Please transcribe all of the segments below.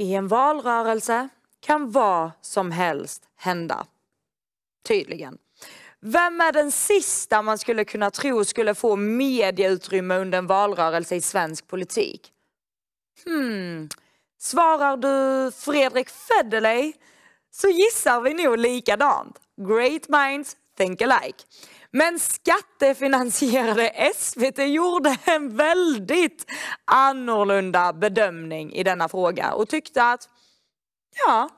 I en valrörelse kan vad som helst hända. Tydligen. Vem är den sista man skulle kunna tro skulle få medieutrymme under en valrörelse i svensk politik? Hmm. Svarar du Fredrik Federley så gissar vi nog likadant. Great minds think alike. Men skattefinansierade SVT gjorde en väldigt annorlunda bedömning i denna fråga och tyckte att ja,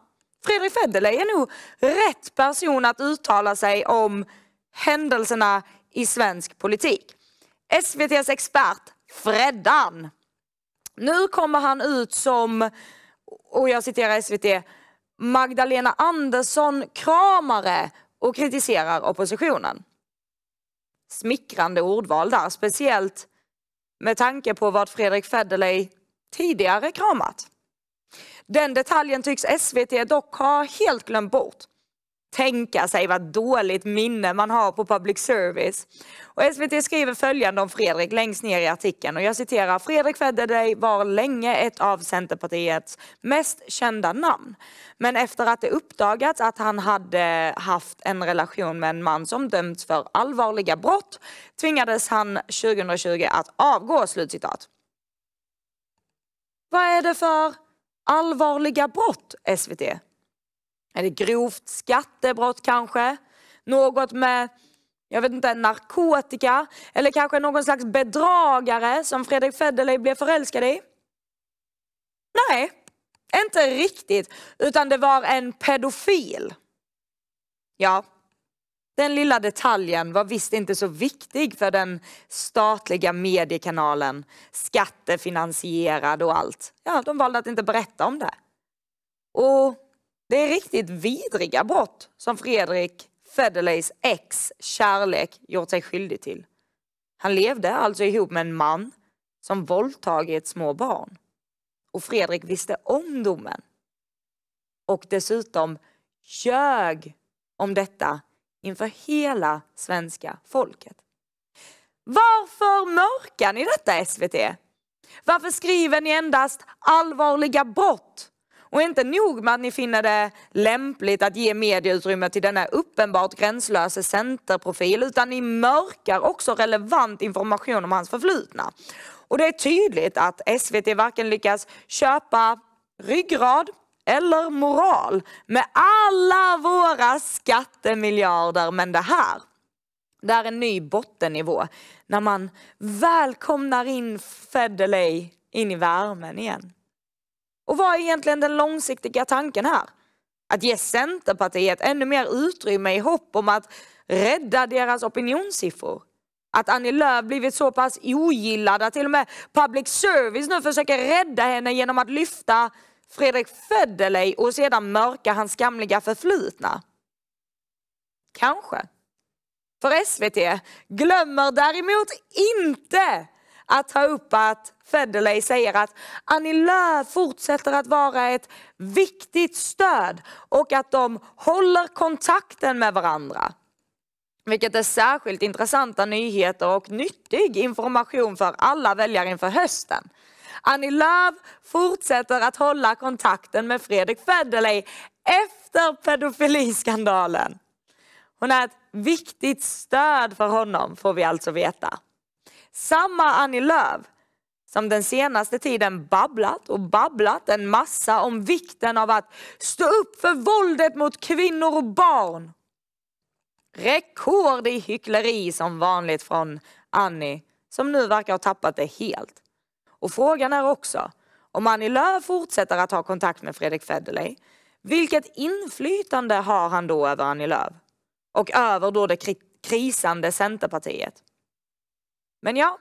Fredrik Federley är nog rätt person att uttala sig om händelserna i svensk politik. SVTs expert Freddan. Nu kommer han ut som, och jag citerar SVT, Magdalena Andersson kramare och kritiserar oppositionen smickrande ordval där. Speciellt med tanke på vad Fredrik Federley tidigare kramat. Den detaljen tycks SVT dock ha helt glömt bort tänka sig vad dåligt minne man har på public service. Och SVT skriver följande om Fredrik längst ner i artikeln och jag citerar Fredrik Federley var länge ett av Centerpartiets mest kända namn. Men efter att det uppdagats att han hade haft en relation med en man som dömts för allvarliga brott tvingades han 2020 att avgå. Slutcitat. Vad är det för allvarliga brott, SVT? är det grovt skattebrott kanske? Något med jag vet inte, narkotika eller kanske någon slags bedragare som Fredrik Federley blev förälskad i? Nej, inte riktigt, utan det var en pedofil. Ja, den lilla detaljen var visst inte så viktig för den statliga mediekanalen, skattefinansierad och allt. Ja, de valde att inte berätta om det. Och det är riktigt vidriga brott som Fredrik Federleys ex kärlek gjort sig skyldig till. Han levde alltså ihop med en man som våldtagit små barn. Och Fredrik visste om domen. Och dessutom ljög om detta inför hela svenska folket. Varför mörkar ni detta SVT? Varför skriver ni endast allvarliga brott? Och inte nog med att ni finner det lämpligt att ge medieutrymme till denna uppenbart gränslösa centerprofil, utan ni mörkar också relevant information om hans förflutna. Och det är tydligt att SVT varken lyckas köpa ryggrad eller moral med alla våra skattemiljarder, men det här det är en ny bottennivå när man välkomnar in Federley in i värmen igen. Och vad är egentligen den långsiktiga tanken här? Att ge Centerpartiet ännu mer utrymme i hopp om att rädda deras opinionssiffror? Att Annie Lööf blivit så pass ogillad att till och med public service nu försöker rädda henne genom att lyfta Fredrik Federley och sedan mörka hans skamliga förflutna? Kanske. För SVT glömmer däremot inte att ta upp att Federley säger att Annie Lööf fortsätter att vara ett viktigt stöd och att de håller kontakten med varandra. Vilket är särskilt intressanta nyheter och nyttig information för alla väljare inför hösten. Annie Lööf fortsätter att hålla kontakten med Fredrik Federley efter pedofiliskandalen. Hon är ett viktigt stöd för honom, får vi alltså veta. Samma Annie Lööf som den senaste tiden babblat och babblat en massa om vikten av att stå upp för våldet mot kvinnor och barn. Rekord i hyckleri som vanligt från Annie som nu verkar ha tappat det helt. Och frågan är också om Annie Lööf fortsätter att ha kontakt med Fredrik Federley vilket inflytande har han då över Annie Lööf? Och över då det krisande Centerpartiet? Men ja,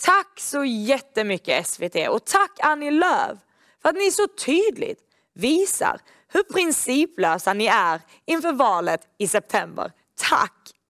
tack så jättemycket SVT och tack Annie Lööf för att ni så tydligt visar hur principlösa ni är inför valet i september. Tack!